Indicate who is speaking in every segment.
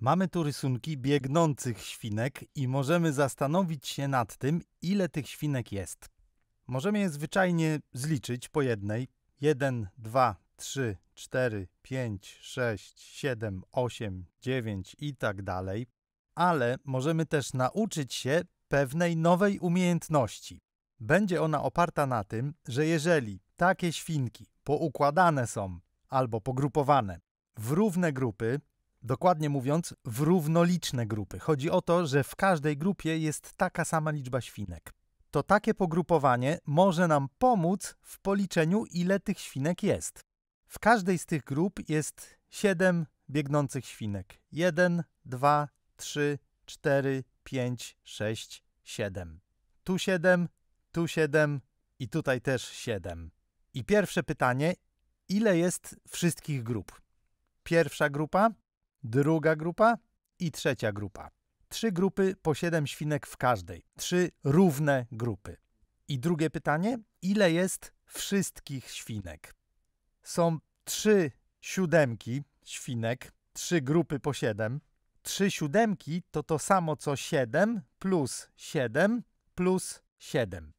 Speaker 1: Mamy tu rysunki biegnących świnek i możemy zastanowić się nad tym, ile tych świnek jest. Możemy je zwyczajnie zliczyć po jednej. 1, 2, 3, 4, 5, 6, 7, 8, 9 i tak dalej. Ale możemy też nauczyć się pewnej nowej umiejętności. Będzie ona oparta na tym, że jeżeli takie świnki poukładane są albo pogrupowane w równe grupy, Dokładnie mówiąc, w równoliczne grupy. Chodzi o to, że w każdej grupie jest taka sama liczba świnek. To takie pogrupowanie może nam pomóc w policzeniu, ile tych świnek jest. W każdej z tych grup jest 7 biegnących świnek. 1, 2, 3, 4, 5, 6, 7. Tu 7, tu 7 i tutaj też 7. I pierwsze pytanie, ile jest wszystkich grup? Pierwsza grupa druga grupa i trzecia grupa. Trzy grupy po siedem świnek w każdej. Trzy równe grupy. I drugie pytanie, ile jest wszystkich świnek? Są trzy siódemki świnek, trzy grupy po siedem. Trzy siódemki to to samo co siedem plus siedem plus siedem.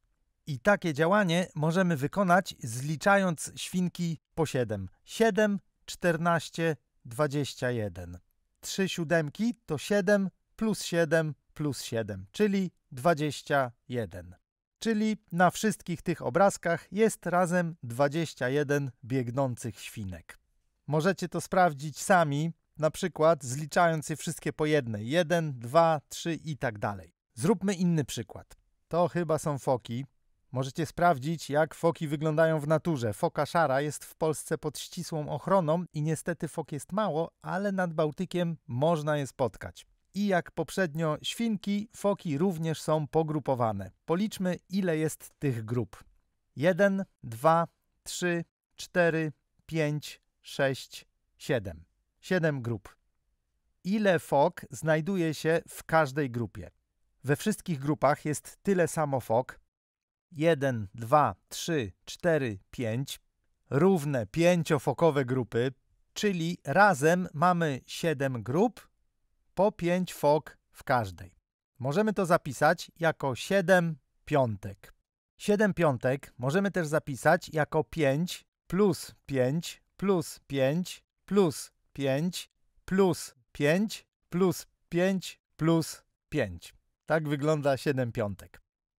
Speaker 1: I takie działanie możemy wykonać zliczając świnki po siedem. Siedem, czternaście, 21. 3 siódemki to 7 plus 7 plus 7, czyli 21. Czyli na wszystkich tych obrazkach jest razem 21 biegnących świnek. Możecie to sprawdzić sami, na przykład zliczając je wszystkie po jednej. 1, 2, 3 i tak dalej. Zróbmy inny przykład. To chyba są foki. Możecie sprawdzić, jak foki wyglądają w naturze. Foka szara jest w Polsce pod ścisłą ochroną i niestety fok jest mało, ale nad Bałtykiem można je spotkać. I jak poprzednio świnki, foki również są pogrupowane. Policzmy, ile jest tych grup. 1, 2, 3, 4, 5, 6, 7. 7 grup. Ile fok znajduje się w każdej grupie? We wszystkich grupach jest tyle samo fok, 1, 2, 3, 4, 5 równe pięciofokowe grupy, czyli razem mamy 7 grup po 5 fok w każdej. Możemy to zapisać jako 7 piątek. 7 piątek możemy też zapisać jako 5 plus 5 plus 5 plus 5 plus 5 plus 5 plus 5. Tak wygląda 7 piątek.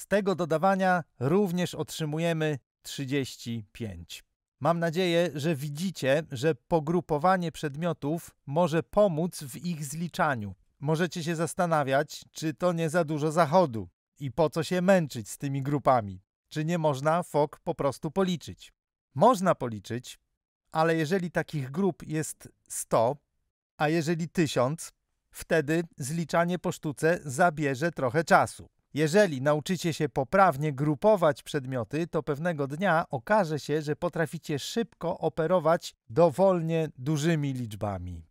Speaker 1: Z tego dodawania również otrzymujemy 35. Mam nadzieję, że widzicie, że pogrupowanie przedmiotów może pomóc w ich zliczaniu. Możecie się zastanawiać, czy to nie za dużo zachodu i po co się męczyć z tymi grupami. Czy nie można fok po prostu policzyć? Można policzyć, ale jeżeli takich grup jest 100, a jeżeli 1000, wtedy zliczanie po sztuce zabierze trochę czasu. Jeżeli nauczycie się poprawnie grupować przedmioty, to pewnego dnia okaże się, że potraficie szybko operować dowolnie dużymi liczbami.